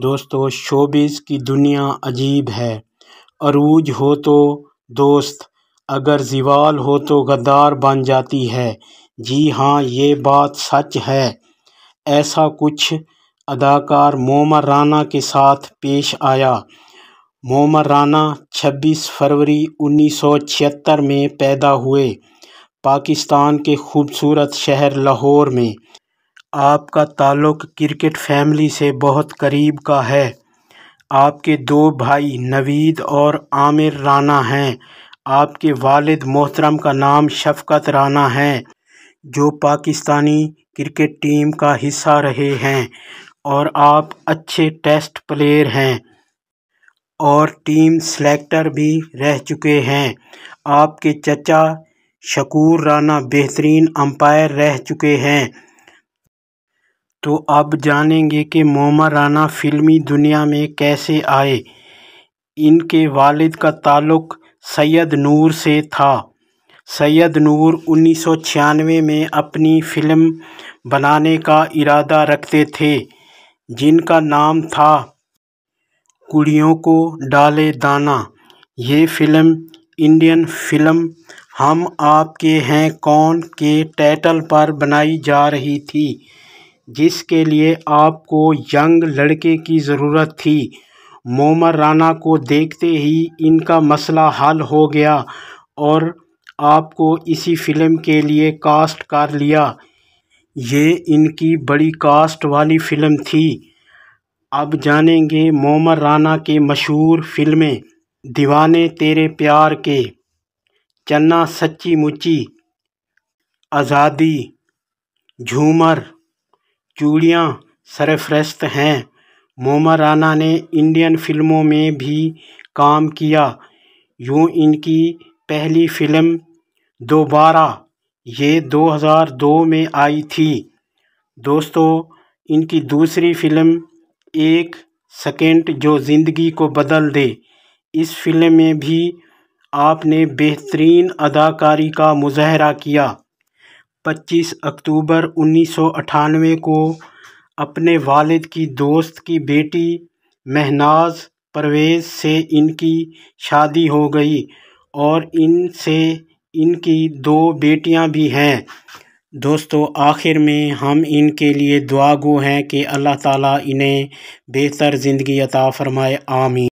दोस्तों शोबिस की दुनिया अजीब है अरूज हो तो दोस्त अगर जीवाल हो तो गद्दार बन जाती है जी हाँ ये बात सच है ऐसा कुछ अदाकार मोमर राना के साथ पेश आया मोमर राना 26 फरवरी 1976 में पैदा हुए पाकिस्तान के खूबसूरत शहर लाहौर में आपका ताल्लुक़ क्रिकेट फैमिली से बहुत करीब का है आपके दो भाई नवीद और आमिर राना हैं आपके वालिद मोहतरम का नाम शफ़क़त राना है जो पाकिस्तानी क्रिकेट टीम का हिस्सा रहे हैं और आप अच्छे टेस्ट प्लेयर हैं और टीम सेलेक्टर भी रह चुके हैं आपके चचा शकूर राना बेहतरीन अंपायर रह चुके हैं तो अब जानेंगे कि मोमा राना फ़िल्मी दुनिया में कैसे आए इनके वालिद का ताल्लुक़ सैयद नूर से था सैयद नूर उन्नीस सौ छियानवे में अपनी फ़िल्म बनाने का इरादा रखते थे जिनका नाम था कुड़ियों को डाले दाना ये फ़िल्म इंडियन फ़िल्म हम आपके हैं कौन के टाइटल पर बनाई जा रही थी जिसके लिए आपको यंग लड़के की ज़रूरत थी मोमर राना को देखते ही इनका मसला हल हो गया और आपको इसी फिल्म के लिए कास्ट कर लिया ये इनकी बड़ी कास्ट वाली फ़िल्म थी अब जानेंगे मोमर राना के मशहूर फिल्में दीवाने तेरे प्यार के चन्ना सच्ची मुची आज़ादी झूमर चूड़ियाँ सर्वश्रेष्ठ हैं मोमा राना ने इंडियन फ़िल्मों में भी काम किया यूँ इनकी पहली फ़िल्म दोबारा ये दो हज़ार दो में आई थी दोस्तों इनकी दूसरी फ़िल्म एक सेकेंड जो ज़िंदगी को बदल दे इस फिल्म में भी आपने बेहतरीन अदाकारी का मुजाहरा किया पच्चीस अक्टूबर उन्नीस सौ अठानवे को अपने वालिद की दोस्त की बेटी महनाज परवेज़ से इनकी शादी हो गई और इनसे इनकी दो बेटियां भी हैं दोस्तों आखिर में हम इनके लिए दुआगो हैं कि अल्लाह ताला इन्हें बेहतर ज़िंदगी अता फ़रमाए आमीन